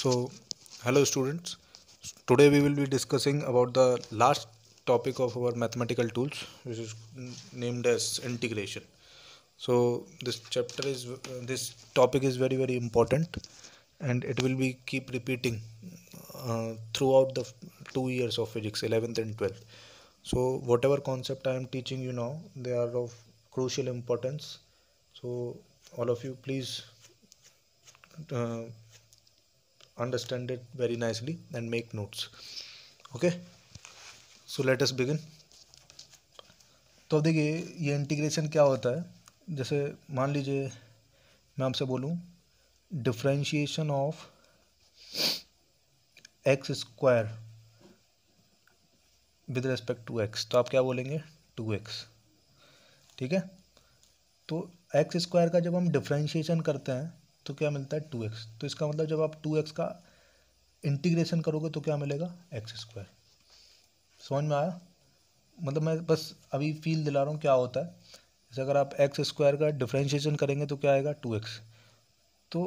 so hello students today we will be discussing about the last topic of our mathematical tools which is named as integration so this chapter is uh, this topic is very very important and it will be keep repeating uh, throughout the two years of physics 11th and 12th so whatever concept i am teaching you now they are of crucial importance so all of you please uh, understand it very nicely and make notes okay so let us begin तो अब देखिए ये integration क्या होता है जैसे मान लीजिए मैं आपसे बोलूँ differentiation of x square with respect to x तो आप क्या बोलेंगे टू एक्स ठीक है तो एक्स स्क्वायर का जब हम डिफ्रेंशिएशन करते हैं तो क्या मिलता है टू एक्स तो इसका मतलब जब आप टू एक्स का इंटीग्रेशन करोगे तो क्या मिलेगा एक्स स्क्वायर समझ में आया मतलब मैं बस अभी फील दिला रहा हूँ क्या होता है जैसे अगर आप एक्स स्क्वायर का डिफ्रेंशिएशन करेंगे तो क्या आएगा टू एक्स तो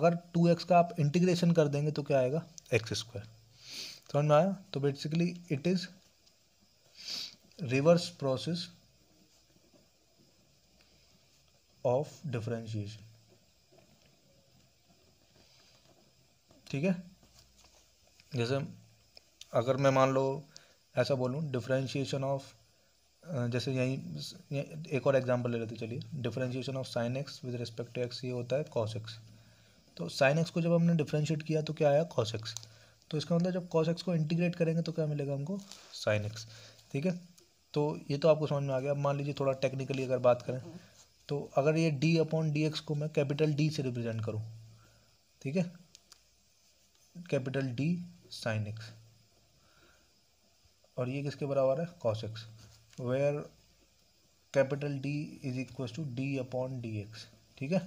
अगर टू एक्स का आप इंटीग्रेशन कर देंगे तो क्या आएगा एक्स स्क्वायर समझ में आया तो basically it is reverse process of differentiation ठीक है जैसे अगर मैं मान लो ऐसा बोलूँ डिफ्रेंशिएशन ऑफ जैसे यहीं एक और एग्जांपल ले लेते चलिए differentiation of sine x with respect to x ये होता है कॉस एक्स तो साइन एक्स को जब हमने डिफ्रेंशिएट किया तो क्या आया कॉस एक्स तो इसका मतलब जब कॉस एक्स को इंटीग्रेट करेंगे तो क्या मिलेगा हमको साइन एक्स ठीक है तो ये तो आपको समझ में आ गया अब मान लीजिए थोड़ा टेक्निकली अगर बात करें तो अगर ये डी अपॉन डी एक्स को मैं कैपिटल डी से रिप्रेजेंट करूँ ठीक है कैपिटल डी साइन एक्स और ये किसके बराबर है cos x where capital D is equal to D upon D x ठीक है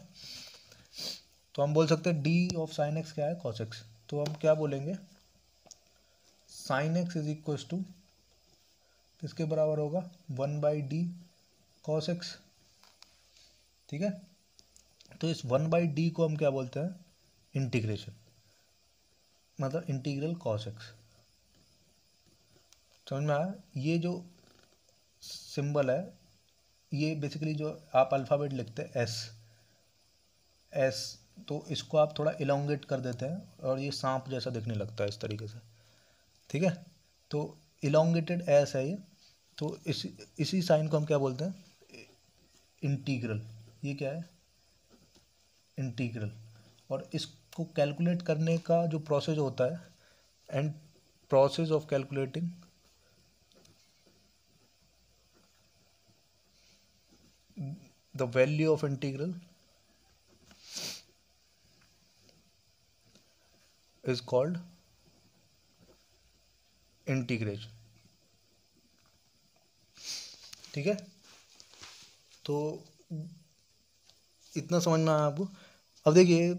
तो हम बोल सकते हैं डी ऑफ साइन एक्स क्या है कॉस एक्स तो हम क्या बोलेंगे sine x is equal to किसके बराबर होगा one by D cos x ठीक है तो इस वन बाई डी को हम क्या बोलते हैं इंटीग्रेशन मतलब इंटीग्रल कॉस एक्स समझ में आया ये जो सिंबल है ये बेसिकली जो आप अल्फ़ाबेट लिखते हैं एस एस तो इसको आप थोड़ा इलांगेट कर देते हैं और ये सांप जैसा दिखने लगता है इस तरीके से ठीक है तो इलांगेटेड एस है ये तो इस इसी साइन को हम क्या बोलते हैं इंटीग्रल ये क्या है इंटीग्रल और इस इसको कैलकुलेट करने का जो प्रोसेस होता है and process of calculating the value of integral is called integration ठीक है तो इतना समझना है आपको अब देखिए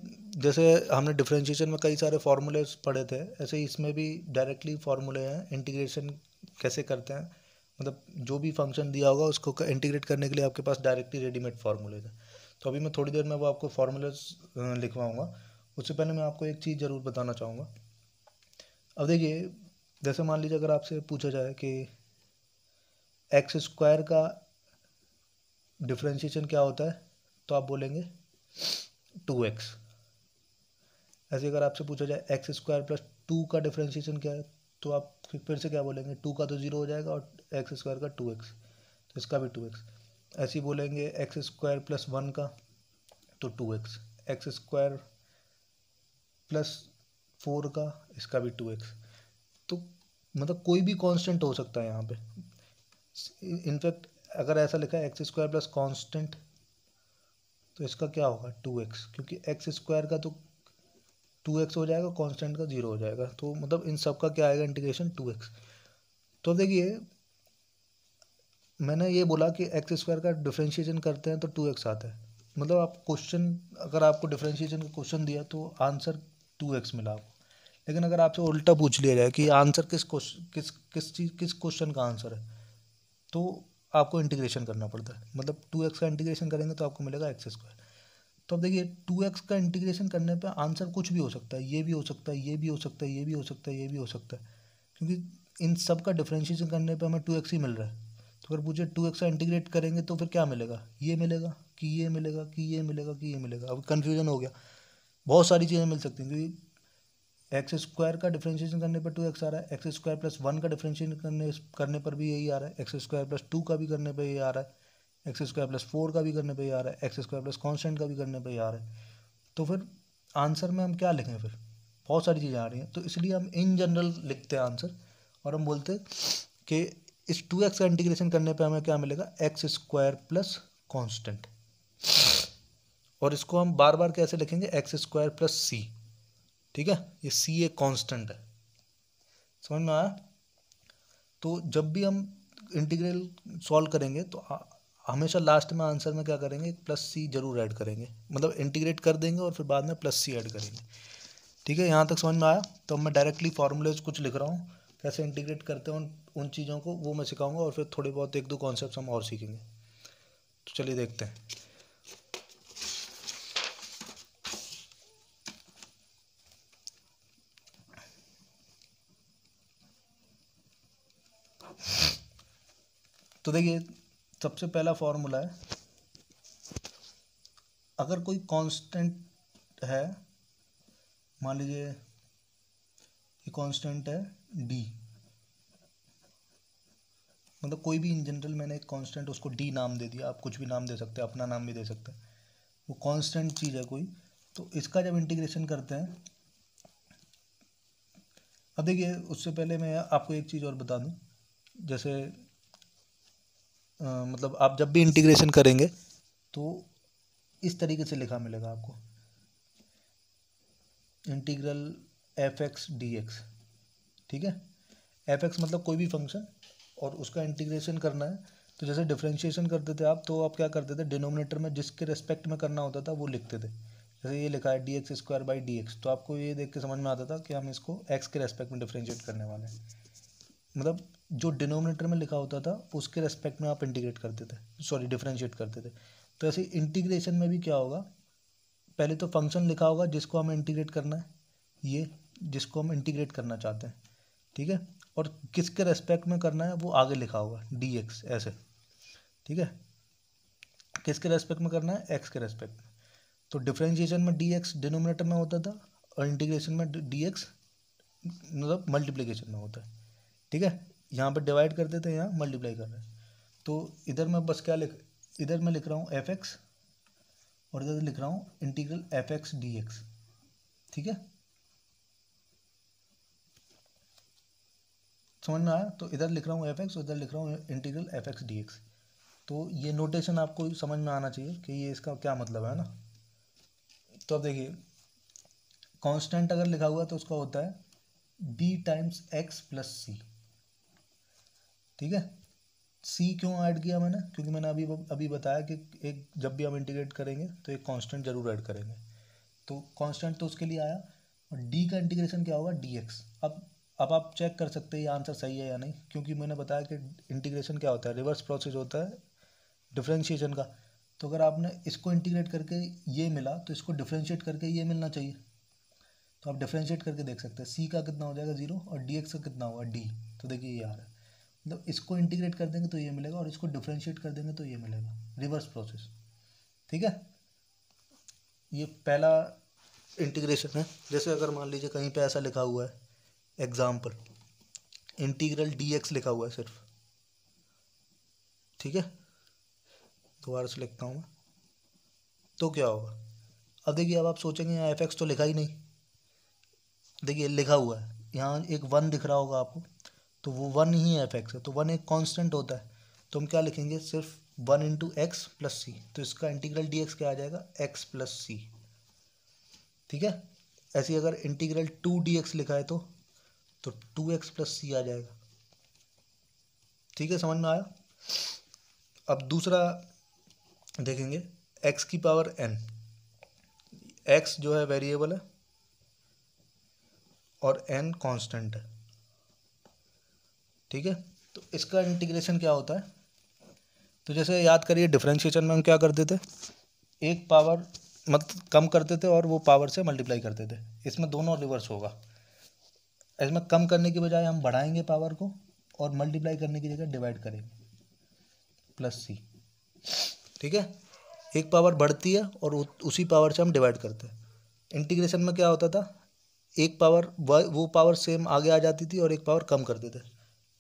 जैसे हमने डिफ्रेंशिएशन में कई सारे फार्मूले पढ़े थे ऐसे इसमें भी डायरेक्टली फार्मूले हैं इंटीग्रेशन कैसे करते हैं मतलब जो भी फंक्शन दिया होगा उसको इंटीग्रेट करने के लिए आपके पास डायरेक्टली रेडीमेड फार्मूले हैं तो अभी मैं थोड़ी देर में वो आपको फार्मूलेस लिखवाऊँगा उससे पहले मैं आपको एक चीज़ ज़रूर बताना चाहूँगा अब देखिए जैसे मान लीजिए अगर आपसे पूछा जाए कि एक्स स्क्वायर का डिफ्रेंशिएशन क्या होता है तो आप बोलेंगे टू एक्स ऐसे अगर आपसे पूछा जाए एक्स स्क्वायर प्लस टू का डिफ्रेंशिएशन क्या है तो आप फिर से क्या बोलेंगे टू का तो जीरो हो जाएगा और एक्स स्क्वायर का टू एक्स तो इसका भी टू एक्स ऐसे ही बोलेंगे एक्स स्क्वायर प्लस वन का तो two x x square plus four का इसका भी टू एक्स तो मतलब कोई भी कांस्टेंट हो सकता है यहाँ पे इनफैक्ट अगर ऐसा लिखा है एक्स स्क्वायर प्लस कॉन्स्टेंट तो इसका क्या होगा टू एक्स क्योंकि एक्स स्क्वायर का तो टू एक्स हो जाएगा कांस्टेंट का जीरो हो जाएगा तो मतलब इन सब का क्या आएगा इंटीग्रेशन टू एक्स तो देखिए मैंने ये बोला कि एक्स स्क्वायर का डिफ्रेंशिएशन करते हैं तो टू एक्स आता है मतलब आप क्वेश्चन अगर आपको डिफ्रेंशिएशन का क्वेश्चन दिया तो आंसर टू एक्स मिला आपको लेकिन अगर आपसे उल्टा पूछ लिया जाए कि आंसर किस क्वेश्चन किस किस चीज़ किस क्वेश्चन का आंसर है तो आपको इंटीग्रेशन करना पड़ता है मतलब टू एक्स का इंटीग्रेशन करेंगे तो आपको मिलेगा एक्स स्क्वायर तो अब देखिए टू एक्स का इंटीग्रेशन करने पर आंसर कुछ भी हो सकता है ये भी हो सकता है ये भी हो सकता है ये भी हो सकता है ये भी हो सकता है क्योंकि इन सब का डिफ्रेंशिएशन करने पर हमें टू एक्स ही मिल रहा है तो अगर पूछे टू एक्स का इंटीग्रेट करेंगे तो फिर क्या मिलेगा ये मिलेगा कि ये मिलेगा कि ये मिलेगा कि ये मिलेगा अब कन्फ्यूजन हो गया बहुत सारी चीज़ें मिल सकती हैं क्योंकि एक्स स्क्वायर का डिफ्रेंशिएशन करने पर टू एक्स आ रहा है एक्स स्क्वायर प्लस वन का डिफ्रेंशिएशन करने करने पर भी यही आ रहा है एक्स स्क्वायर प्लस टू का भी करने पर यही आ रहा है एक्स स्क्वायर प्लस फोर का भी करने पर ही आ रहा है एक्स स्क्वायर प्लस कॉन्स्टेंट का भी करने पर ही आ रहा है तो फिर आंसर में हम क्या लिखें फिर बहुत सारी चीज़ें आ रही हैं तो इसलिए हम इन जनरल लिखते हैं आंसर और हम बोलते कि इस टू एक्स का इंटीग्रेशन करने पर हमें क्या मिलेगा एक्स स्क्वायर प्लस कॉन्स्टेंट और इसको हम बार बार कैसे लिखेंगे एक्स स्क्वायर प्लस सी ठीक है ये सी ए कॉन्स्टेंट है समझ में आया तो जब भी हम इंटीग्रल सॉल्व करेंगे तो हमेशा लास्ट में आंसर में क्या करेंगे प्लस सी जरूर ऐड करेंगे मतलब इंटीग्रेट कर देंगे और फिर बाद में प्लस सी ऐड करेंगे ठीक है यहाँ तक समझ में आया तो मैं डायरेक्टली फार्मूलेज कुछ लिख रहा हूँ कैसे इंटीग्रेट करते हैं उन उन चीज़ों को वो मैं सिखाऊंगा और फिर थोड़े बहुत एक दो कॉन्सेप्ट हम और सीखेंगे तो चलिए देखते हैं तो देखिए सबसे पहला फॉर्मूला है अगर कोई कांस्टेंट है मान लीजिए ये कांस्टेंट है डी मतलब कोई भी इन जनरल मैंने एक कांस्टेंट उसको डी नाम दे दिया आप कुछ भी नाम दे सकते हैं अपना नाम भी दे सकते हैं वो कांस्टेंट चीज़ है कोई तो इसका जब इंटीग्रेशन करते हैं अब देखिए उससे पहले मैं आपको एक चीज़ और बता दूं जैसे मतलब आप जब भी इंटीग्रेशन करेंगे तो इस तरीके से लिखा मिलेगा आपको integral f x d x ठीक है एफ एक्स मतलब कोई भी फंक्शन और उसका इंटीग्रेशन करना है तो जैसे डिफ्रेंशिएशन करते थे आप तो आप क्या करते थे डिनोमिनेटर में जिसके रेस्पेक्ट में करना होता था वो लिखते थे जैसे ये लिखा है d x square by d x तो आपको ये देख के समझ में आता था कि हम इसको एक्स के रेस्पेक्ट में डिफ्रेंशिएट करने वाले हैं मतलब जो डिनोमिनेटर में लिखा होता था उसके रेस्पेक्ट में आप इंटीग्रेट करते थे सॉरी डिफ्रेंशिएट करते थे तो ऐसे इंटीग्रेशन में भी क्या होगा पहले तो फंक्शन लिखा होगा जिसको हमें इंटीग्रेट करना है ये जिसको हम इंटीग्रेट करना चाहते हैं ठीक है और किसके रेस्पेक्ट में करना है वो आगे लिखा होगा डी एक्स ऐसे ठीक है किसके रेस्पेक्ट में करना है एक्स के रेस्पेक्ट में तो डिफ्रेंशिएशन में डी एक्स डिनोमिनेटर में होता था और इंटीग्रेशन में डी एक्स मतलब मल्टीप्लीकेशन में होता है ठीक है यहाँ पर डिवाइड कर देते हैं यहाँ मल्टीप्लाई कर रहे हैं तो इधर मैं बस क्या लिख इधर मैं लिख रहा हूँ एफ एक्स और इधर लिख रहा हूँ integral f x d x ठीक है समझ में आया तो इधर लिख रहा हूँ एफ एक्स उधर लिख रहा हूँ integral f x d x तो ये नोटेशन आपको समझ में आना चाहिए कि ये इसका क्या मतलब है ना तो अब देखिए कॉन्स्टेंट अगर लिखा हुआ है तो उसका होता है b times x plus c ठीक है सी क्यों ऐड किया मैंने क्योंकि मैंने अभी अभी बताया कि एक जब भी हम इंटीग्रेट करेंगे तो एक कांस्टेंट जरूर ऐड करेंगे तो कांस्टेंट तो उसके लिए आया और डी का इंटीग्रेशन क्या होगा डी एक्स अब अब आप चेक कर सकते हैं ये आंसर सही है या नहीं क्योंकि मैंने बताया कि इंटीग्रेशन क्या होता है रिवर्स प्रोसेस होता है डिफ्रेंशिएशन का तो अगर आपने इसको इंटीग्रेट करके ये मिला तो इसको डिफ्रेंशिएट करके ये मिलना चाहिए तो आप डिफ्रेंशिएट करके देख सकते हैं सी का कितना हो जाएगा जीरो और डी एक्स का कितना होगा डी तो देखिए ये आ रहा है मतलब इसको इंटीग्रेट कर देंगे तो ये मिलेगा और इसको डिफ्रेंशिएट कर देंगे तो ये मिलेगा रिवर्स प्रोसेस ठीक है ये पहला इंटीग्रेशन है जैसे अगर मान लीजिए कहीं पे ऐसा लिखा हुआ है एग्जाम्पल इंटीग्रल डी एक्स लिखा हुआ है सिर्फ ठीक है दोबारा से लिखता हूँ मैं तो क्या होगा अब देखिए अब आप सोचेंगे यहाँ एफ एक्स तो लिखा ही नहीं देखिए लिखा हुआ है यहाँ एक वन दिख रहा होगा आपको तो वो वन ही है एफ एक्स है तो वन एक कांस्टेंट होता है तो हम क्या लिखेंगे सिर्फ one into x plus c तो इसका इंटीग्रल डी एक्स क्या आ जाएगा एक्स प्लस सी ठीक है ऐसे अगर इंटीग्रल टू डी एक्स लिखा है तो तो टू एक्स प्लस सी आ जाएगा ठीक है समझ में आया अब दूसरा देखेंगे एक्स की पावर एन एक्स जो है वेरिएबल है और एन कांस्टेंट है ठीक है तो इसका इंटीग्रेशन क्या होता है तो जैसे याद करिए डिफ्रेंशिएशन में हम क्या करते थे एक पावर मत कम करते थे और वो पावर से मल्टीप्लाई करते थे इसमें दोनों रिवर्स होगा इसमें कम करने के बजाय हम बढ़ाएंगे पावर को और मल्टीप्लाई करने की जगह डिवाइड करेंगे प्लस सी ठीक है एक पावर बढ़ती है और उसी पावर से हम डिवाइड करते हैं इंटीग्रेशन में क्या होता था एक पावर वो पावर सेम आगे आ जाती थी और एक पावर कम करते थे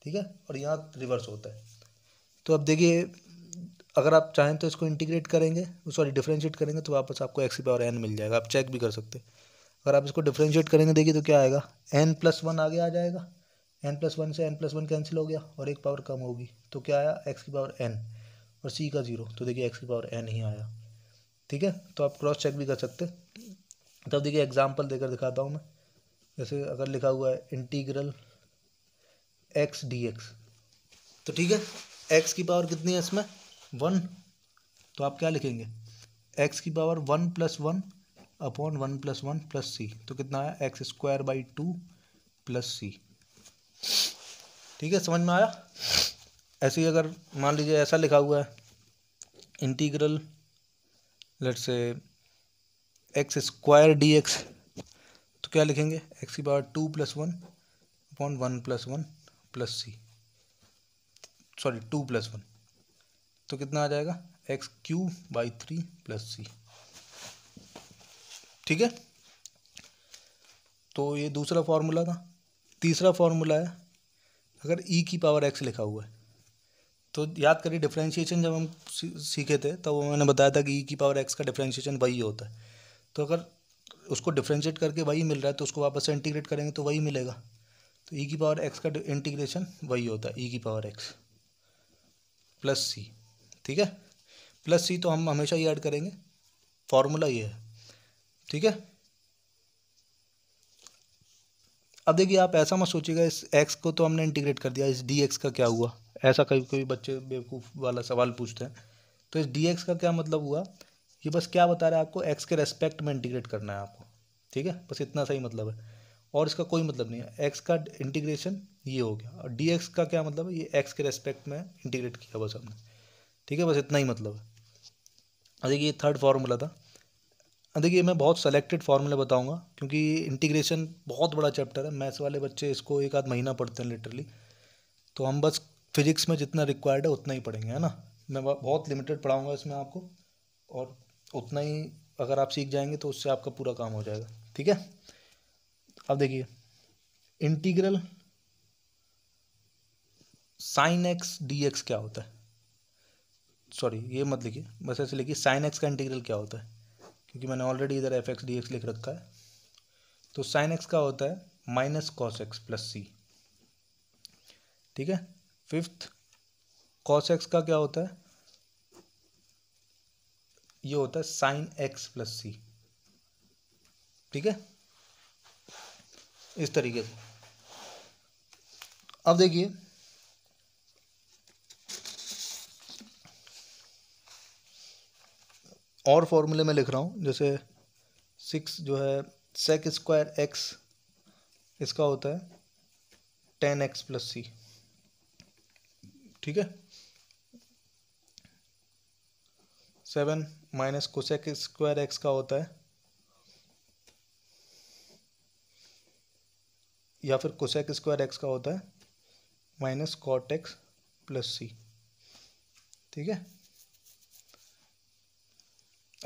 ठीक है और यहाँ रिवर्स होता है तो अब देखिए अगर आप चाहें तो इसको इंटीग्रेट करेंगे सॉरी डिफ्रेंशिएट करेंगे तो वापस आपको एक्स की पावर एन मिल जाएगा आप चेक भी कर सकते हैं अगर आप इसको डिफ्रेंशिएट करेंगे देखिए तो क्या आएगा एन प्लस वन आगे आ जाएगा एन प्लस वन से एन प्लस वन कैंसिल हो गया और एक पावर कम होगी तो क्या आया एक्स की पावर एन और सी का जीरो तो देखिए एक्स की पावर एन ही आया ठीक है तो आप क्रॉस चेक भी कर सकते तब देखिए एग्जाम्पल देकर दिखाता हूँ मैं जैसे अगर लिखा हुआ है इंटीग्रल एक्स डी एक्स तो ठीक है एक्स की पावर कितनी है इसमें वन तो आप क्या लिखेंगे एक्स की power one plus one upon one plus one plus c तो कितना आया x square by two plus c ठीक है समझ में आया ऐसे ही अगर मान लीजिए ऐसा लिखा हुआ है integral let's say x square d x तो क्या लिखेंगे एक्स की power two plus one upon one plus one plus c sorry two plus one तो कितना आ जाएगा x cube by three plus c ठीक है तो ये दूसरा फार्मूला था तीसरा फार्मूला है अगर ई e की पावर एक्स लिखा हुआ है तो याद करिए डिफ्रेंशिएशन जब हम सीखे थे तब तो मैंने बताया था कि ई e की पावर एक्स का डिफ्रेंशिएशन वही होता है तो अगर उसको डिफ्रेंशिएट करके वही मिल रहा है तो उसको वापस से इंटीग्रेट करेंगे तो वही मिलेगा तो ई e की पावर एक्स का इंटीग्रेशन वही होता है ई e की पावर एक्स प्लस सी ठीक है प्लस सी तो हम हमेशा ही ऐड करेंगे फॉर्मूला ये है ठीक है अब देखिए आप ऐसा मत सोचिएगा इस एक्स को तो हमने इंटीग्रेट कर दिया इस डी एक्स का क्या हुआ ऐसा कभी कभी बच्चे बेवकूफ़ वाला सवाल पूछते हैं तो इस डी एक्स का क्या मतलब हुआ ये बस क्या बता रहा है आपको एक्स के रेस्पेक्ट में इंटीग्रेट करना है आपको ठीक है बस इतना सही मतलब है और इसका कोई मतलब नहीं है एक्स का इंटीग्रेशन ये हो गया और डी एक्स का क्या मतलब है ये एक्स के रेस्पेक्ट में इंटीग्रेट किया बस हमने ठीक है बस इतना ही मतलब है देखिए ये थर्ड फार्मूला था देखिए मैं बहुत सेलेक्टेड फार्मूला बताऊंगा क्योंकि इंटीग्रेशन बहुत बड़ा चैप्टर है मैथ्स वाले बच्चे इसको एक आध महीना पढ़ते हैं लिटरली तो हम बस फिजिक्स में जितना रिक्वायर्ड है उतना ही पढ़ेंगे है ना मैं बहुत लिमिटेड पढ़ाऊँगा इसमें आपको और उतना ही अगर आप सीख जाएंगे तो उससे आपका पूरा काम हो जाएगा ठीक है अब देखिए integral sine x d x क्या होता है सॉरी ये मत लिखिए बस ऐसे लिखिए साइन एक्स का इंटीग्रल क्या होता है क्योंकि मैंने ऑलरेडी इधर एफ एक्स डी एक्स लिख रखा है तो साइन एक्स का होता है minus cos x plus c ठीक है फिफ्थ कॉस एक्स का क्या होता है ये होता है साइन एक्स प्लस सी ठीक है इस तरीके से अब देखिए और फॉर्मूले में लिख रहा हूँ जैसे सिक्स जो है सेक स्क्वायर एक्स इसका होता है टेन एक्स प्लस सी ठीक है seven minus cosec square x का होता है या फिर कोसेक स्क्वायर एक्स का होता है minus cot x plus c ठीक है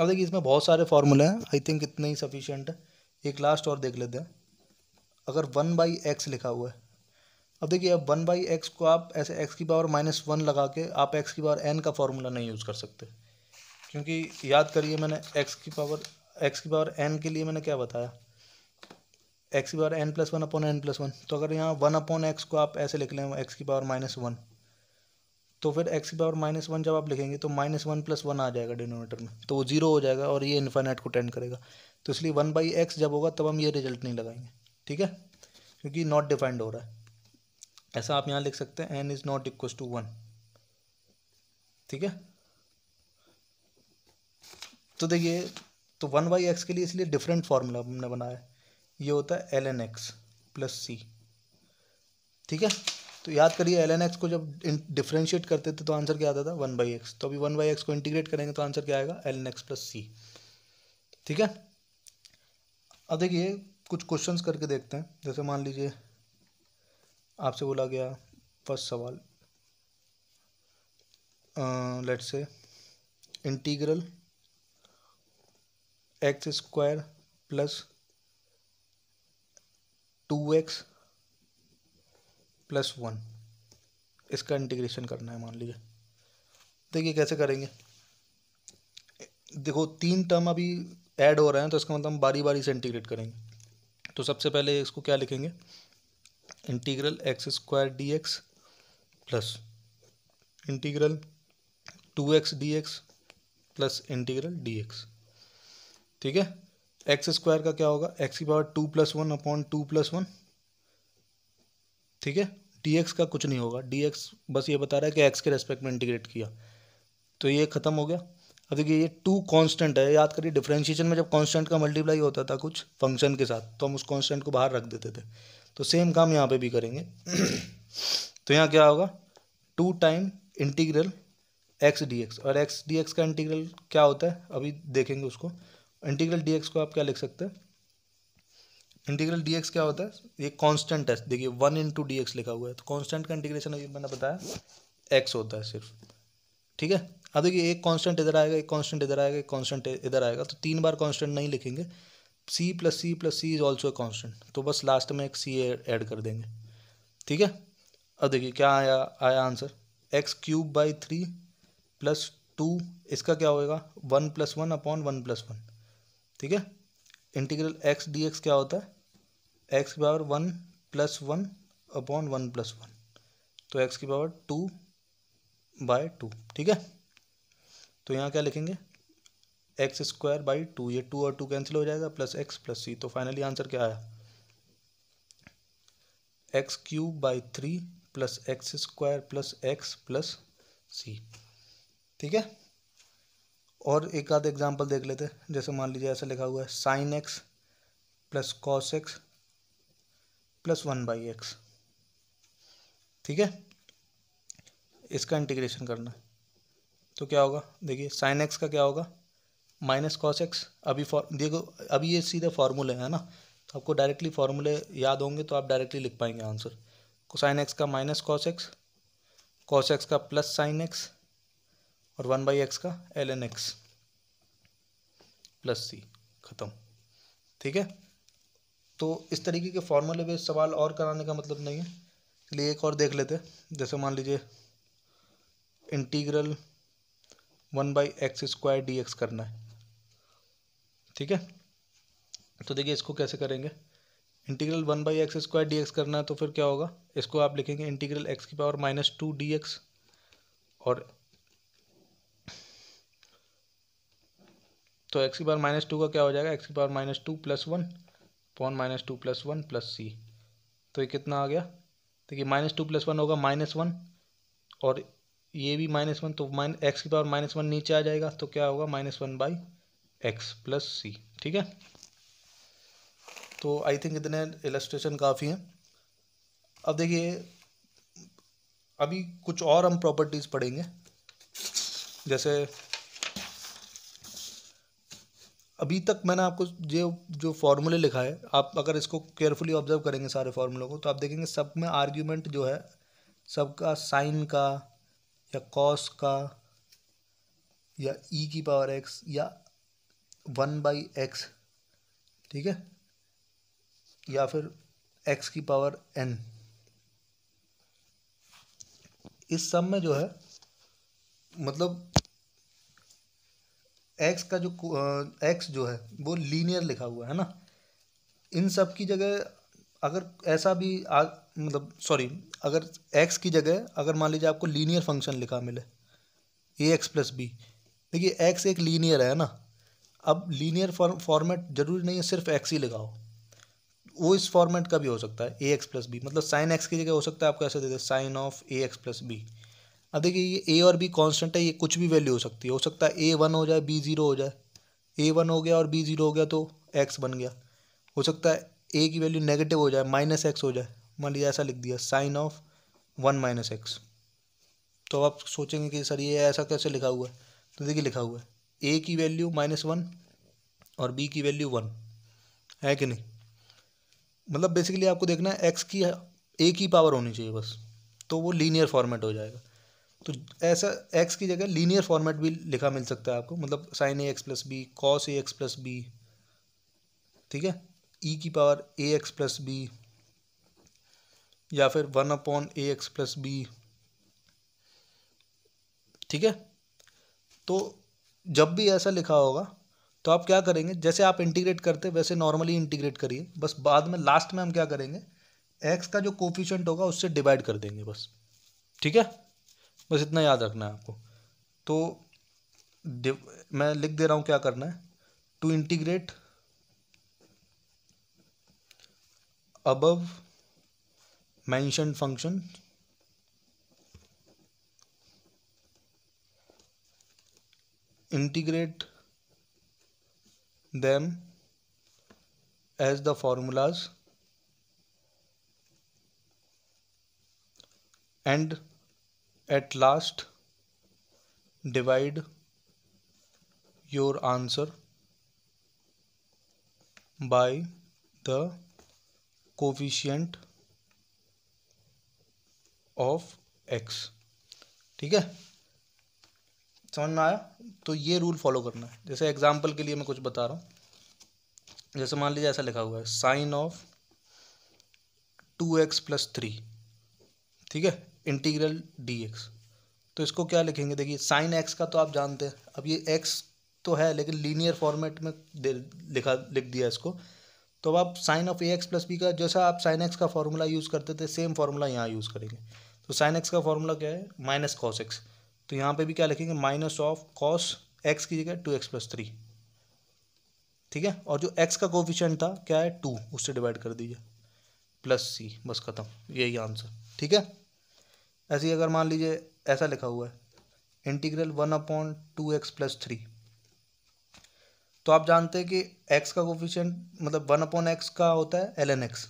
अब देखिए इसमें बहुत सारे फॉर्मूले हैं आई थिंक इतने ही सफिशियंट है एक लास्ट और देख लेते हैं अगर वन बाई एक्स लिखा हुआ है अब देखिए अब वन बाई एक्स को आप ऐसे एक्स की पावर माइनस वन लगा के आप एक्स की पावर एन का फॉर्मूला नहीं यूज़ कर सकते क्योंकि याद करिए मैंने एक्स की पावर एक्स की पावर एन के लिए मैंने क्या बताया एक्स की power n plus one upon n plus one तो अगर यहाँ वन अपॉन एक्स को आप ऐसे लिख लें एक्स की पावर माइनस वन तो फिर एक्स की पावर माइनस वन जब आप लिखेंगे तो माइनस वन प्लस वन आ जाएगा डिनोमीटर में तो वो जीरो हो जाएगा और ये इन्फाइनाइट को टेंड करेगा तो इसलिए वन बाई एक्स जब होगा तब हम ये रिजल्ट नहीं लगाएंगे ठीक है क्योंकि नॉट डिफाइंड हो रहा है ऐसा आप यहाँ लिख सकते हैं n is not equal to one ठीक है तो देखिए तो वन बाई एक्स के लिए इसलिए डिफरेंट फार्मूला हमने बनाया है ये होता है l n x plus c ठीक है तो याद करिए एल एन एक्स को जब डिफ्रेंशिएट करते थे तो आंसर क्या आता था वन बाई एक्स तो अभी वन बाई एक्स को इंटीग्रेट करेंगे तो आंसर क्या आएगा l n x plus c ठीक है अब देखिए कुछ क्वेश्चंस करके देखते हैं जैसे मान लीजिए आपसे बोला गया फर्स्ट सवाल let say integral x square plus two x plus one इसका इंटीग्रेशन करना है मान लीजिए देखिए कैसे करेंगे देखो तीन टर्म अभी ऐड हो रहे हैं तो इसका मतलब हम बारी बारी से इंटीग्रेट करेंगे तो सबसे पहले इसको क्या लिखेंगे integral x square d x plus integral two x d x plus integral d x ठीक है एक्स स्क्वायर का क्या होगा एक्स की power two plus one upon two plus one ठीक है डी एक्स का कुछ नहीं होगा डी एक्स बस ये बता रहा है कि एक्स के रेस्पेक्ट में इंटीग्रेट किया तो ये ख़त्म हो गया अब देखिए ये टू कांस्टेंट है याद करिए डिफ्रेंशिएशन में जब कांस्टेंट का मल्टीप्लाई होता था कुछ फंक्शन के साथ तो हम उस कांस्टेंट को बाहर रख देते थे तो सेम काम यहाँ पे भी करेंगे तो यहाँ क्या होगा two time integral x d x और एक्स डी एक्स का इंटीग्रल क्या होता है अभी देखेंगे उसको इंटीग्रल डी को आप क्या लिख सकते हैं इंटीग्रल डी क्या होता है ये कांस्टेंट है देखिए वन इंटू डी लिखा हुआ है तो कांस्टेंट का इंटीग्रेशन अभी मैंने बताया एक्स होता है सिर्फ ठीक है अब देखिए एक कांस्टेंट इधर आएगा एक कांस्टेंट इधर आएगा एक कांस्टेंट इधर आएगा तो तीन बार कांस्टेंट नहीं लिखेंगे c plus c plus c is also a constant तो बस लास्ट में एक सी एड कर देंगे ठीक है अब देखिए क्या आया आया answer x cube by three plus two इसका क्या होगा one plus one upon one plus one ठीक है इंटीग्रल एक्स डी एक्स क्या होता है एक्स की power one plus one upon one plus one तो एक्स की पावर टू बाय टू ठीक है तो यहाँ क्या लिखेंगे एक्स स्क्वायर बाई टू ये टू और टू कैंसिल हो जाएगा प्लस एक्स प्लस सी तो फाइनली आंसर क्या आया x cube by three plus x square plus x plus c ठीक है और एक आध एग्जाम्पल देख लेते जैसे मान लीजिए ऐसा लिखा हुआ है sine x plus cos x plus one by x ठीक है इसका इंटीग्रेशन करना है तो क्या होगा देखिए साइन एक्स का क्या होगा माइनस कॉस एक्स अभी देखो अभी ये सीधे फार्मूले हैं ना तो आपको डायरेक्टली फार्मूले याद होंगे तो आप डायरेक्टली लिख पाएंगे आंसर साइन एक्स का minus cos x cos x का प्लस साइन एक्स और वन बाई एक्स का l n x plus c ख़त्म ठीक है तो इस तरीके के फॉर्मूले पे सवाल और कराने का मतलब नहीं है इसलिए एक और देख लेते जैसे मान लीजिए integral one by x square d x करना है ठीक है तो देखिए इसको कैसे करेंगे integral one by x square d x करना है तो फिर क्या होगा इसको आप लिखेंगे इंटीग्रल एक्स की power minus two d x और तो एक्स की पावर माइनस टू का क्या हो जाएगा एक्स की power minus two plus one upon minus two plus one plus c तो ये कितना आ गया देखिए माइनस टू प्लस वन होगा माइनस वन और ये भी माइनस वन तो माइन एक्स की पावर माइनस वन नीचे आ जाएगा तो क्या होगा minus one by x plus c ठीक है तो आई थिंक इतने इलस्ट्रेशन काफ़ी हैं अब देखिए अभी कुछ और हम प्रॉपर्टीज़ पढ़ेंगे जैसे अभी तक मैंने आपको जो जो फार्मूले लिखा है आप अगर इसको केयरफुली ऑब्जर्व करेंगे सारे फार्मूलों को तो आप देखेंगे सब में आर्ग्यूमेंट जो है सबका साइन का या कॉस का या ई e की पावर एक्स या वन बाई एक्स ठीक है या फिर एक्स की पावर एन इस सब में जो है मतलब एक्स का जो एक्स जो है वो लीनियर लिखा हुआ है ना इन सब की जगह अगर ऐसा भी आ मतलब सॉरी अगर एक्स की जगह अगर मान लीजिए आपको लीनियर फंक्शन लिखा मिले ए एक्स प्लस बी देखिए एक्स एक लीनियर है ना अब लीनियर फॉर्मेट जरूरी नहीं है सिर्फ एक्स ही लिखाओ वो इस फॉर्मेट का भी हो सकता है ए एक्स प्लस बी मतलब साइन एक्स की जगह हो सकता है आपको ऐसा दे दे sine of a x plus b अब देखिए ये ए और बी कांस्टेंट है ये कुछ भी वैल्यू हो सकती है हो सकता है ए वन हो जाए बी ज़ीरो हो जाए ए वन हो गया और बी ज़ीरो हो गया तो एक्स बन गया हो सकता है ए की वैल्यू नेगेटिव हो जाए माइनस एक्स हो जाए मान लीजिए ऐसा लिख दिया sine of one minus x तो आप सोचेंगे कि सर ये ऐसा कैसे लिखा हुआ है तो देखिए लिखा हुआ है ए की वैल्यू माइनस वन और बी की वैल्यू वन है कि नहीं मतलब बेसिकली आपको देखना है एक्स की ए की पावर होनी चाहिए बस तो वो लीनियर फॉर्मेट हो जाएगा तो ऐसा एक्स की जगह लीनियर फॉर्मेट भी लिखा मिल सकता है आपको मतलब sine a x plus b cos a x plus b ठीक है ई e की power a x plus b या फिर one upon a x plus b ठीक है तो जब भी ऐसा लिखा होगा तो आप क्या करेंगे जैसे आप इंटीग्रेट करते वैसे नॉर्मली इंटीग्रेट करिए बस बाद में लास्ट में हम क्या करेंगे एक्स का जो कोफिशेंट होगा उससे डिवाइड कर देंगे बस ठीक है बस इतना याद रखना है आपको तो मैं लिख दे रहा हूं क्या करना है to integrate above mention function integrate them as the formulas and at last divide your answer by the coefficient of x ठीक है समझ में आया तो ये रूल फॉलो करना है जैसे एग्जांपल के लिए मैं कुछ बता रहा हूँ जैसे मान लीजिए ऐसा लिखा हुआ है sine of two x plus three ठीक है इंटीग्रल डी एक्स तो इसको क्या लिखेंगे देखिए साइन एक्स का तो आप जानते हैं अब ये एक्स तो है लेकिन लीनियर फॉर्मेट में लिखा लिख दिया इसको तो अब आप sine of a x plus b का जैसा आप साइन एक्स का फॉर्मूला यूज़ करते थे सेम फार्मूला यहाँ यूज़ करेंगे तो साइन एक्स का फॉर्मूला क्या है माइनस कॉस एक्स तो यहाँ पे भी क्या लिखेंगे माइनस ऑफ कॉस एक्स की जगह टू एक्स प्लस थ्री ठीक है और जो एक्स का कोफिशेंट था क्या है टू उससे डिवाइड कर दीजिए प्लस सी बस खत्म यही आंसर ठीक है ऐसे ही अगर मान लीजिए ऐसा लिखा हुआ है integral one upon two x plus three तो आप जानते हैं कि एक्स का कोफिशियंट मतलब वन अपॉन एक्स का होता है एल एन एक्स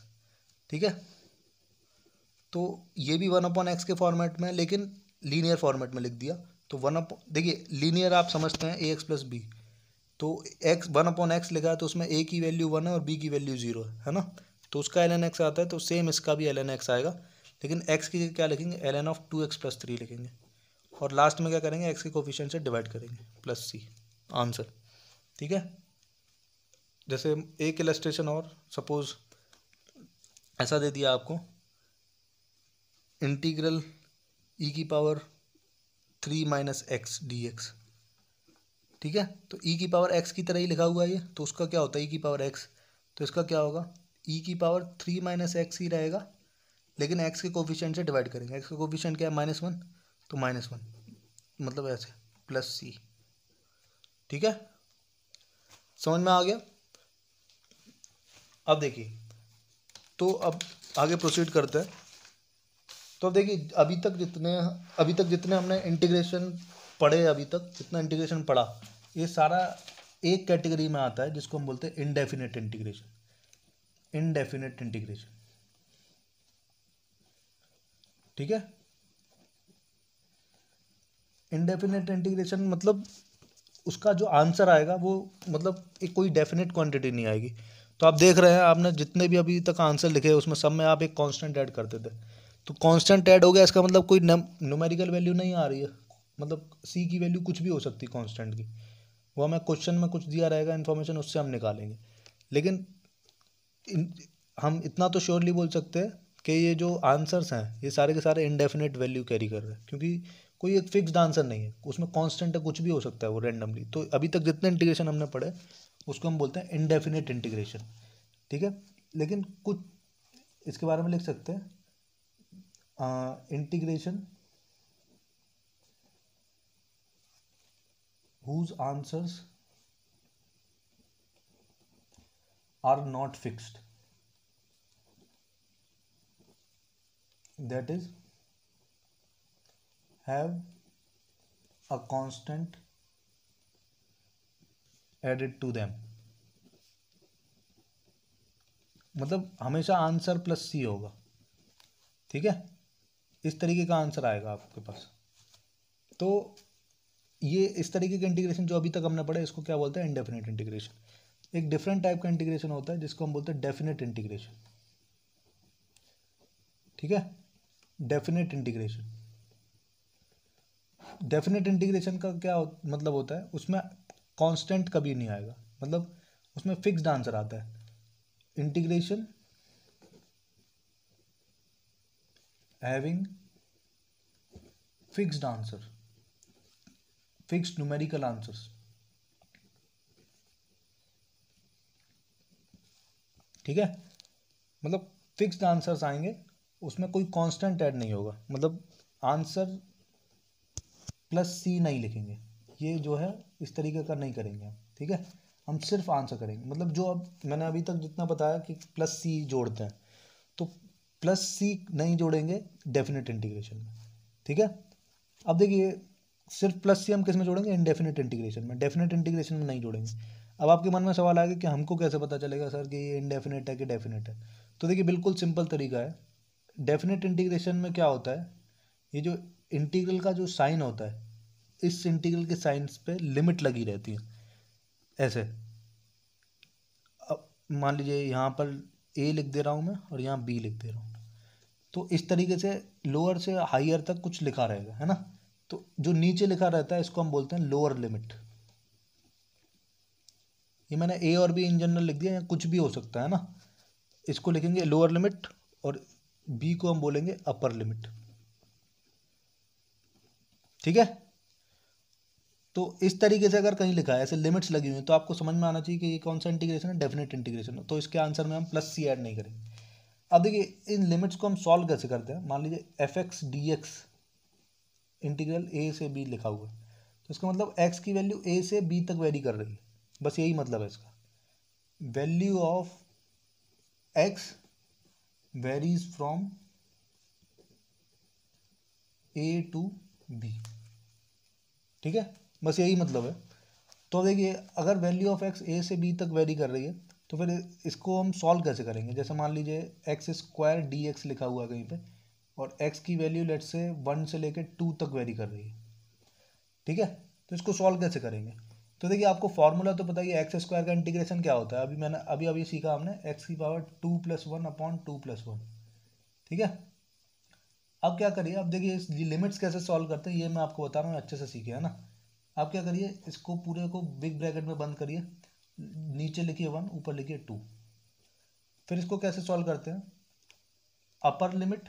ठीक है तो ये भी वन अपॉन एक्स के फॉर्मेट में लेकिन लीनियर फॉर्मेट में लिख दिया तो वन अपॉन देखिए लीनियर आप समझते हैं ए एक्स प्लस बी तो एक्स वन अपॉन एक्स लिखा है तो उसमें ए की वैल्यू वन है और बी की वैल्यू जीरो है है ना तो उसका एल एन एक्स आता है तो सेम इसका भी एल एन एक्स आएगा लेकिन एक्स की क्या लिखेंगे l n of two x plus three लिखेंगे और लास्ट में क्या करेंगे एक्स के कोफिशियन से डिवाइड करेंगे प्लस सी आंसर ठीक है जैसे एक इलस्ट्रेशन और सपोज ऐसा दे दिया आपको इंटीग्रल ई e की power three minus x d x ठीक है तो ई e की पावर एक्स की तरह ही लिखा हुआ है ये तो उसका क्या होता है ई e की पावर एक्स तो इसका क्या होगा ई की पावर थ्री माइनस एक्स ही रहेगा लेकिन एक्स के कोफिशेंट से डिवाइड करेंगे एक्स का कोफिशेंट क्या है माइनस वन तो माइनस वन मतलब ऐसे प्लस सी ठीक है समझ में आ गया अब देखिए तो अब आगे प्रोसीड करते हैं तो अब देखिए अभी तक जितने अभी तक जितने हमने इंटीग्रेशन पढ़े अभी तक जितना इंटीग्रेशन पढ़ा ये सारा एक कैटेगरी में आता है जिसको हम बोलते हैं इनडेफिनेट इंटीग्रेशन इनडेफिनेट इंटीग्रेशन ठीक है इनडेफिनेट इंटीग्रेशन मतलब उसका जो आंसर आएगा वो मतलब एक कोई डेफिनेट क्वांटिटी नहीं आएगी तो आप देख रहे हैं आपने जितने भी अभी तक आंसर लिखे उसमें सब में आप एक कांस्टेंट ऐड करते थे तो कांस्टेंट ऐड हो गया इसका मतलब कोई न्यूमेरिकल वैल्यू नहीं आ रही है मतलब सी की वैल्यू कुछ भी हो सकती है की वो हमें क्वेश्चन में कुछ दिया रहेगा इन्फॉर्मेशन उससे हम निकालेंगे लेकिन हम इतना तो श्योरली बोल सकते हैं कि ये जो आंसर्स हैं ये सारे के सारे इनडेफिनेट वैल्यू कैरी कर रहे हैं क्योंकि कोई एक फिक्स्ड आंसर नहीं है उसमें कांस्टेंट है कुछ भी हो सकता है वो रैंडमली तो अभी तक जितने इंटीग्रेशन हमने पढ़े उसको हम बोलते हैं इनडेफिनेट इंटीग्रेशन ठीक है लेकिन कुछ इसके बारे में लिख सकते हैं integration whose answers are not fixed that is have a constant added to them मतलब हमेशा आंसर प्लस सी होगा ठीक है इस तरीके का आंसर आएगा आपके पास तो ये इस तरीके का इंटीग्रेशन जो अभी तक हमने पढ़ा इसको क्या बोलते हैं इनडेफिनेट इंटीग्रेशन एक डिफरेंट टाइप का इंटीग्रेशन होता है जिसको हम बोलते हैं डेफिनेट इंटीग्रेशन ठीक है डेफिनेट इंटीग्रेशन डेफिनेट इंटीग्रेशन का क्या हो, मतलब होता है उसमें कांस्टेंट कभी नहीं आएगा मतलब उसमें फिक्स्ड आंसर आता है integration having fixed answer fixed numerical answers ठीक है मतलब फिक्स्ड आंसर्स आएंगे उसमें कोई कांस्टेंट ऐड नहीं होगा मतलब आंसर प्लस सी नहीं लिखेंगे ये जो है इस तरीके का नहीं करेंगे हम ठीक है हम सिर्फ आंसर करेंगे मतलब जो अब मैंने अभी तक जितना बताया कि प्लस सी जोड़ते हैं तो प्लस सी नहीं जोड़ेंगे डेफिनेट इंटीग्रेशन में ठीक है अब देखिए सिर्फ प्लस सी हम किस में जोड़ेंगे इनडेफिनेट इंटीग्रेशन में डेफिनेट इंटीग्रेशन में नहीं जोड़ेंगे अब आपके मन में सवाल आएगा कि हमको कैसे पता चलेगा सर कि ये इनडेफिनेट है कि डेफिनेट है तो देखिए बिल्कुल सिंपल तरीका है डेफिनेट इंटीग्रेशन में क्या होता है ये जो इंटीग्रल का जो साइन होता है इस इंटीग्रल के साइंस पे लिमिट लगी रहती है ऐसे अब मान लीजिए यहाँ पर ए लिख दे रहा हूँ मैं और यहाँ बी लिख दे रहा हूँ तो इस तरीके से लोअर से हाइयर तक कुछ लिखा रहेगा है ना तो जो नीचे लिखा रहता है इसको हम बोलते हैं लोअर लिमिट ये मैंने ए और बी इन जनरल लिख दिया या कुछ भी हो सकता है ना इसको लिखेंगे लोअर लिमिट और बी को हम बोलेंगे अपर लिमिट ठीक है तो इस तरीके से अगर कहीं लिखा है ऐसे लिमिट्स लगी हुई हैं तो आपको समझ में आना चाहिए कि ये कौन सा इंटीग्रेशन है डेफिनेट इंटीग्रेशन है तो इसके आंसर में हम प्लस सी ऐड नहीं करेंगे अब देखिए इन लिमिट्स को हम सॉल्व कैसे करते हैं मान लीजिए f x d x integral a से बी लिखा हुआ है तो इसका मतलब एक्स की वैल्यू ए से बी तक वेरी कर रही है बस यही मतलब है इसका value of x varies from a to b ठीक है बस यही मतलब है तो देखिए अगर वैल्यू ऑफ एक्स ए से बी तक वेरी कर रही है तो फिर इसको हम सॉल्व कैसे करेंगे जैसे मान लीजिए एक्स स्क्वायर डी एक्स लिखा हुआ कहीं पे और एक्स की वैल्यू लेट से वन से लेकर टू तक वेरी कर रही है ठीक है तो इसको सॉल्व कैसे करेंगे तो देखिए आपको फार्मूला तो पता ही है एक्स स्क्वायर का इंटीग्रेशन क्या होता है अभी मैंने अभी अभी सीखा हमने एक्स की power two plus one upon two plus one ठीक है अब क्या करिए अब देखिए इस लिमिट्स कैसे सॉल्व करते हैं ये मैं आपको बता रहा हूँ अच्छे से सीखे है ना आप क्या करिए इसको पूरे को बिग ब्रैकेट में बंद करिए नीचे लिखिए वन ऊपर लिखिए टू फिर इसको कैसे सॉल्व करते हैं upper limit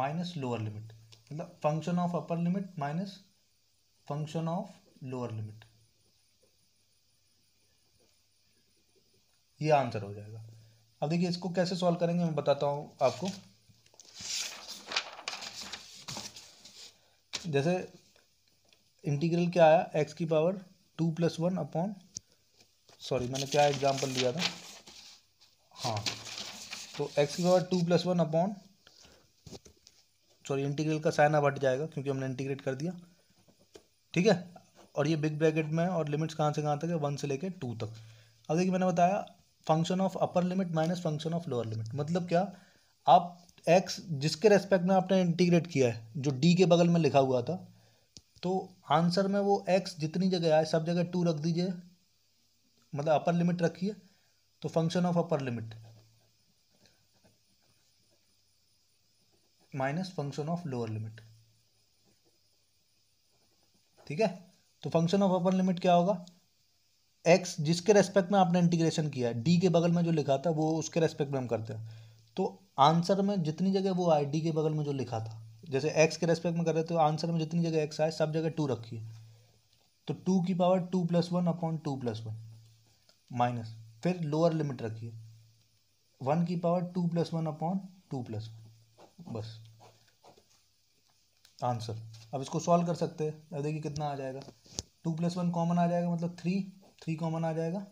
minus lower limit मतलब function of upper limit minus function of lower limit ये आंसर हो जाएगा अब देखिए इसको कैसे सॉल्व करेंगे मैं बताता हूँ आपको जैसे इंटीग्रल क्या आया एक्स की power two plus one upon sorry मैंने क्या एग्जांपल लिया था हाँ तो एक्स की power two plus one upon sorry integral का साइन अब हट जाएगा क्योंकि हमने इंटीग्रेट कर दिया ठीक है और ये बिग ब्रैकेट में और लिमिट्स कहाँ से कहाँ तक है वन से लेकर टू तक अब देखिए मैंने बताया function of upper limit minus function of lower limit मतलब क्या आप एक्स जिसके रेस्पेक्ट में आपने इंटीग्रेट किया है जो डी के बगल में लिखा हुआ था तो आंसर में वो एक्स जितनी जगह आए सब जगह टू रख दीजिए मतलब अपर लिमिट रखिए तो function of upper limit minus function of lower limit ठीक है तो फंक्शन ऑफ अपर लिमिट क्या होगा एक्स जिसके रेस्पेक्ट में आपने इंटीग्रेशन किया है डी के बगल में जो लिखा था वो उसके रेस्पेक्ट में हम करते हैं तो आंसर में जितनी जगह वो आए डी के बगल में जो लिखा था जैसे एक्स के रेस्पेक्ट में कर रहे थे तो आंसर में जितनी जगह एक्स आए सब जगह टू रखिए तो टू की power two plus one upon two plus one minus फिर लोअर लिमिट रखिए वन की power two plus one upon two plus one बस आंसर अब इसको सॉल्व कर सकते हैं अब देखिए कितना आ जाएगा टू प्लस वन कॉमन आ जाएगा मतलब थ्री थ्री कॉमन आ जाएगा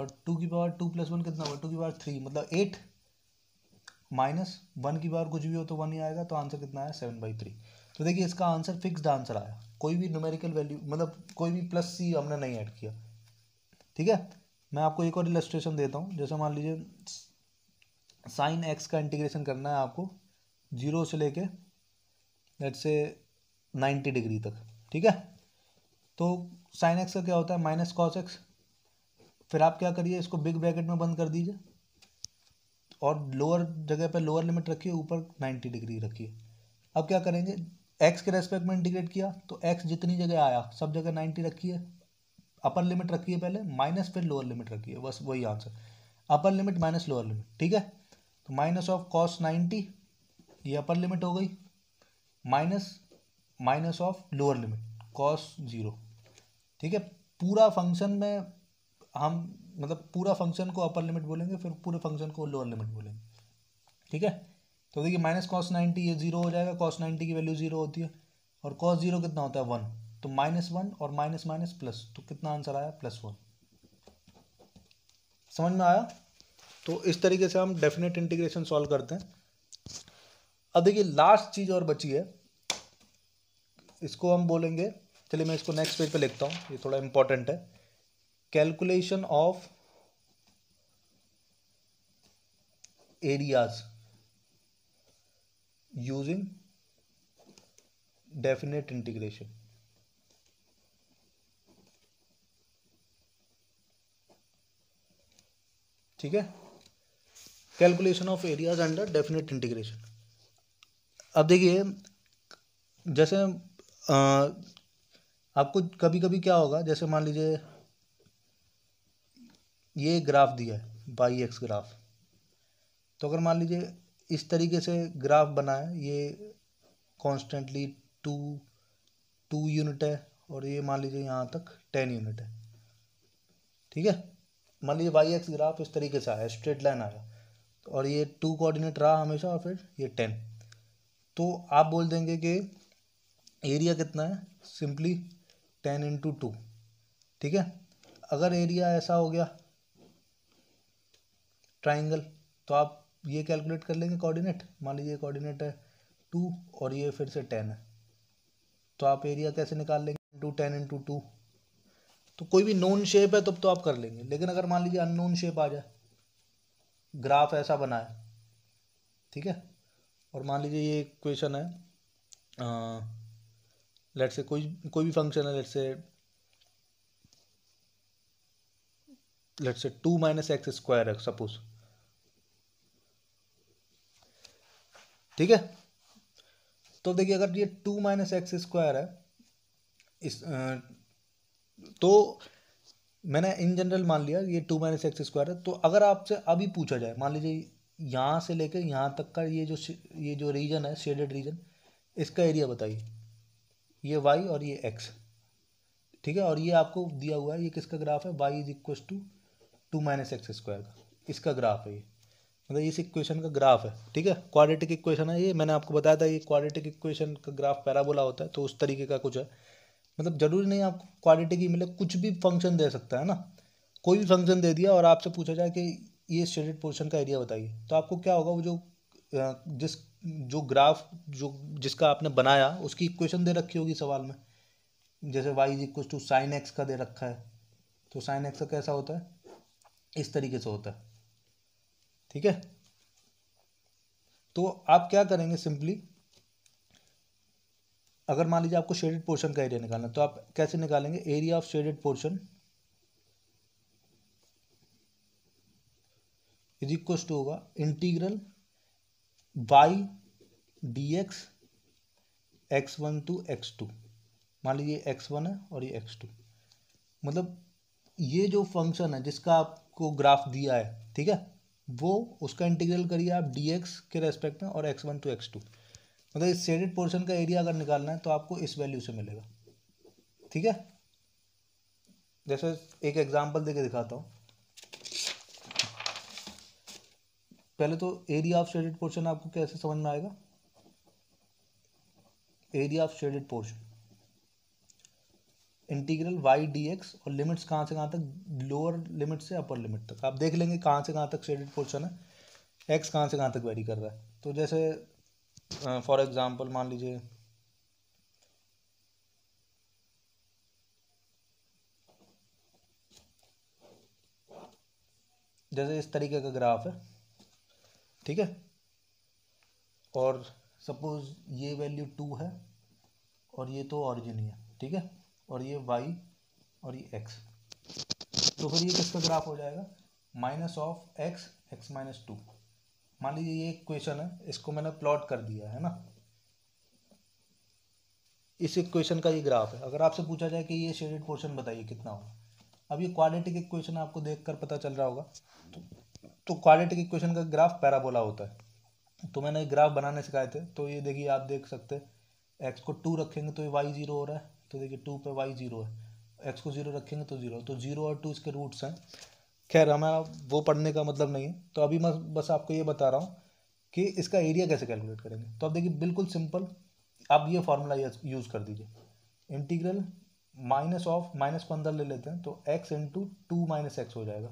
और टू की पावर टू प्लस वन कितना होगा टू की पावर थ्री मतलब एट माइनस वन की पावर कुछ भी हो तो वन ही आएगा तो आंसर कितना आया सेवन बाई थ्री तो देखिए इसका आंसर फिक्स्ड आंसर आया कोई भी न्यूमेरिकल वैल्यू मतलब कोई भी प्लस सी हमने नहीं ऐड किया ठीक है मैं आपको एक और इलस्ट्रेशन देता हूँ जैसे मान लीजिए साइन एक्स का इंटीग्रेशन करना है आपको जीरो से लेके लेट से 90 डिग्री तक ठीक है तो साइन एक्स का क्या होता है माइनस कॉस एक्स फिर आप क्या करिए इसको बिग ब्रैकेट में बंद कर दीजिए और लोअर जगह पर लोअर लिमिट रखिए ऊपर 90 डिग्री रखिए अब क्या करेंगे एक्स के रेस्पेक्ट में इंटीग्रेट किया तो एक्स जितनी जगह आया सब जगह नाइन्टी रखिए अपर लिमिट रखिए पहले माइनस फिर लोअर लिमिट रखिए बस वही answer upper limit minus lower limit ठीक है तो माइनस ऑफ कॉस नाइन्टी ये अपर लिमिट हो गई minus minus of lower limit cos zero ठीक है पूरा फंक्शन में हम मतलब पूरा फंक्शन को अपर लिमिट बोलेंगे फिर पूरे फंक्शन को लोअर लिमिट बोलेंगे ठीक है तो देखिए माइनस कॉस नाइन्टी ये जीरो हो जाएगा कॉस नाइन्टी की वैल्यू जीरो होती है और कॉस जीरो कितना होता है वन तो माइनस वन और माइनस माइनस प्लस तो कितना आंसर आया प्लस वन समझ में आया तो इस तरीके से हम डेफिनेट इंटीग्रेशन सॉल्व करते हैं अब देखिए लास्ट चीज़ और बची है इसको हम बोलेंगे चलिए मैं इसको नेक्स्ट पेज पे लिखता हूँ ये थोड़ा इंपॉर्टेंट है calculation of areas using definite integration ठीक है calculation of areas under definite integration अब देखिए जैसे आपको कभी कभी क्या होगा जैसे मान लीजिए ये ग्राफ दिया है बाई एक्स ग्राफ तो अगर मान लीजिए इस तरीके से ग्राफ बना है ये कॉन्स्टेंटली टू टू यूनिट है और ये मान लीजिए यहाँ तक टेन यूनिट है ठीक है मान लीजिए वाई एक्स ग्राफ इस तरीके से आया स्ट्रेट लाइन आया और ये टू कोऑर्डिनेट रहा हमेशा और फिर ये टेन तो आप बोल देंगे कि एरिया कितना है सिंपली टेन इंटू टू ठीक है अगर एरिया ऐसा हो गया ट्राइंगल तो आप ये कैलकुलेट कर लेंगे कोऑर्डिनेट मान लीजिए कोऑर्डिनेट है टू और ये फिर से टेन है तो आप एरिया कैसे निकाल लेंगे इंटू टेन इंटू टू तो कोई भी नोन शेप है तब तो, तो आप कर लेंगे लेकिन अगर मान लीजिए अननोन शेप आ जाए ग्राफ ऐसा बनाए ठीक है और मान लीजिए ये क्वेश्चन है लेट से कोई कोई भी फंक्शन है late say let say two minus x square है सपोज ठीक है तो देखिए अगर ये टू माइनस एक्स स्क्वायर है इस आ, तो मैंने इन जनरल मान लिया ये टू माइनस एक्स स्क्वायर है तो अगर आपसे अभी पूछा जाए मान लीजिए यहाँ से लेकर यहाँ तक का ये जो ये जो रीजन है शेडेड रीजन इसका एरिया बताइए ये वाई और ये एक्स ठीक है और ये आपको दिया हुआ है ये किसका ग्राफ है y is equal to two minus x square का इसका ग्राफ है ये मतलब इस इक्वेशन का ग्राफ है ठीक है क्वाड्रेटिक इक्वेशन है ये मैंने आपको बताया था ये क्वाड्रेटिक इक्वेशन का ग्राफ पैराबोला होता है तो उस तरीके का कुछ है मतलब जरूरी नहीं आपको क्वाड्रेटिक ही मिले कुछ भी फंक्शन दे सकता है ना कोई भी फंक्शन दे दिया और आपसे पूछा जाए कि ये शेडेड पोर्शन का एरिया बताइए तो आपको क्या होगा वो जो जिस जो ग्राफ जो जिसका आपने बनाया उसकी इक्वेशन दे रखी होगी सवाल में जैसे y is equal to sine x का दे रखा है तो साइन एक्स का कैसा होता है इस तरीके से होता है ठीक है तो आप क्या करेंगे सिंपली अगर मान लीजिए आपको शेडेड पोर्शन का एरिया निकालना तो आप कैसे निकालेंगे area of shaded portion is equal to होगा integral by d x x one to x two मान लीजिए एक्स वन है और ये एक्स टू मतलब ये जो फंक्शन है जिसका आपको ग्राफ दिया है ठीक है वो उसका इंटीग्रल करिए आप डी एक्स के रेस्पेक्ट में और x one to x two मतलब इस सेडेड पोर्शन का एरिया अगर निकालना है तो आपको इस वैल्यू से मिलेगा ठीक है जैसे एक एग्जाम्पल दे के दिखाता हूँ पहले तो एरिया ऑफ शेडेड पोर्शन आपको कैसे समझ में आएगा area of shaded portion integral y d x और लिमिट्स कहाँ से कहाँ तक लोअर लिमिट से अपर लिमिट तक आप देख लेंगे कहाँ से कहाँ तक शेडेड पोर्शन है एक्स कहाँ से कहाँ तक वेरी कर रहा है तो जैसे फॉर uh, मान लीजिए जैसे इस तरीके का ग्राफ है ठीक है और सपोज ये वैल्यू टू है और ये तो ऑरिजिन ही है ठीक है और ये वाई और ये एक्स तो फिर ये किसका ग्राफ हो जाएगा minus of x x minus two मान लीजिए ये इक्वेशन है इसको मैंने प्लॉट कर दिया है ना इस इक्वेशन का ये ग्राफ है अगर आपसे पूछा जाए कि ये शेडेड पोर्शन बताइए कितना होगा अब ये क्वालिटी का इक्वेशन आपको देख पता चल रहा होगा तो तो क्वालिटी के इक्वेशन का ग्राफ पैराबोला होता है तो मैंने ग्राफ बनाने सिखाए थे तो ये देखिए आप देख सकते हैं एक्स को टू रखेंगे तो ये वाई जीरो हो रहा है तो देखिए टू पे वाई जीरो है एक्स को जीरो रखेंगे तो जीरो तो जीरो और टू इसके रूट्स हैं खैर हमारा वो पढ़ने का मतलब नहीं है तो अभी मैं बस आपको ये बता रहा हूँ कि इसका एरिया कैसे कैलकुलेट करेंगे तो अब देखिए बिल्कुल सिंपल आप ये फार्मूला यूज़ कर दीजिए इंटीग्रल माइनस ऑफ माइनस को अंदर ले लेते हैं तो x into two minus x हो जाएगा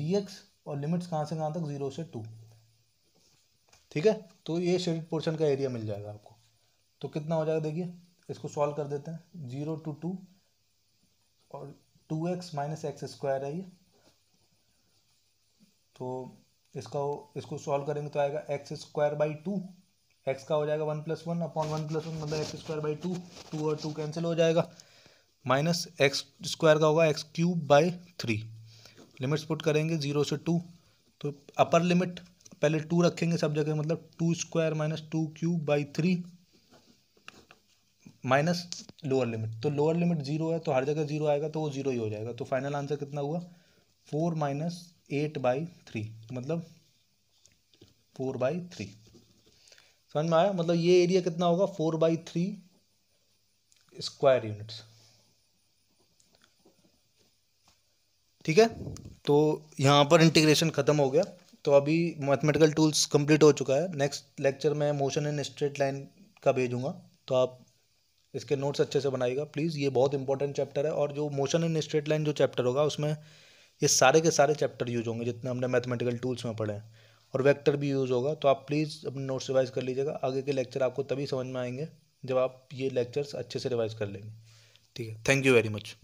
डी एक्स और लिमिट्स कहाँ से कहाँ तक ज़ीरो से टू ठीक है तो ये शेडेड पोर्शन का एरिया मिल जाएगा आपको तो कितना हो जाएगा देखिए इसको सॉल्व कर देते हैं जीरो टू टू और two x minus x square है ये तो इसका इसको सॉल्व करेंगे तो आएगा x square by two x का हो जाएगा one plus one upon one plus one मतलब x square by two two और टू कैंसिल हो जाएगा माइनस एक्स स्क्वायर का होगा x cube by three limits put करेंगे ज़ीरो से टू तो अपर लिमिट पहले टू रखेंगे सब जगह मतलब two square minus two cube by three minus lower limit तो लोअर लिमिट ज़ीरो है तो हर जगह ज़ीरो आएगा तो वो ज़ीरो ही हो जाएगा तो फाइनल आंसर कितना हुआ four minus eight by three तो मतलब फोर बाई थ्री समझ में आया मतलब ये एरिया कितना होगा four by three square units ठीक है तो यहाँ पर इंटीग्रेशन ख़त्म हो गया तो अभी मैथमेटिकल टूल्स कंप्लीट हो चुका है नेक्स्ट लेक्चर में मोशन इन स्ट्रेट लाइन का भेजूंगा तो आप इसके नोट्स अच्छे से बनाइएगा प्लीज़ ये बहुत इंपॉर्टेंट चैप्टर है और जो मोशन इन स्ट्रेट लाइन जो चैप्टर होगा उसमें ये सारे के सारे चैप्टर यूज होंगे जितने हमने मैथमेटिकल टूल्स में पढ़े हैं और वैक्टर भी यूज़ होगा तो आप प्लीज़ अपने नोट्स रिवाइज़ कर लीजिएगा आगे के लेक्चर आपको तभी समझ में आएंगे जब आप ये लेक्चर्स अच्छे से रिवाइज़ कर लेंगे ठीक है थैंक यू वेरी मच